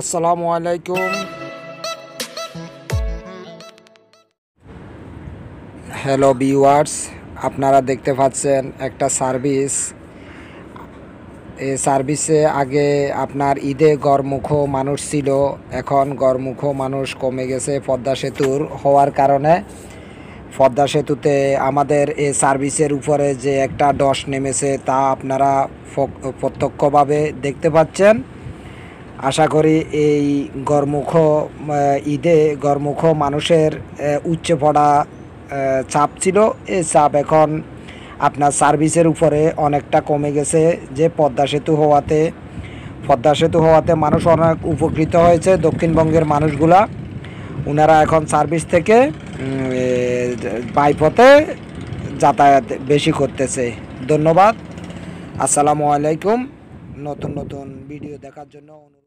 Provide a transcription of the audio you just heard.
আসসালামু আলাইকুম hello viewers আপনারা দেখতে পাচ্ছেন একটা সার্ভিস এ সার্ভিসে আগে আপনার ঈদে গড়মুখো মানুষ ছিল এখন গড়মুখো মানুষ কমে গেছে পদ্মা সেতুর হওয়ার কারণে পদ্মা সেতুতে আমাদের এ সার্ভিসের উপরে যে একটা ডস নেমেছে তা আপনারা প্রত্যক্ষভাবে দেখতে পাচ্ছেন আশা করি এই গরমুখ ঈদে গরমুখ মানুষের উচ্চ পড়া চাপ ছিল এই চাপ এখন আপনার সার্ভিসের উপরে অনেকটা কমে গেছে যে পদ্মা সেতু হওয়াতে পদ্মা সেতু হওয়াতে মানুষ অনেক উপকৃত হয়েছে দক্ষিণবঙ্গের মানুষগুলা ওনারা এখন সার্ভিস থেকে বাইপথে যাতায়াত বেশি করতেছে ধন্যবাদ আসসালামু আলাইকুম নতুন নতুন ভিডিও দেখার জন্য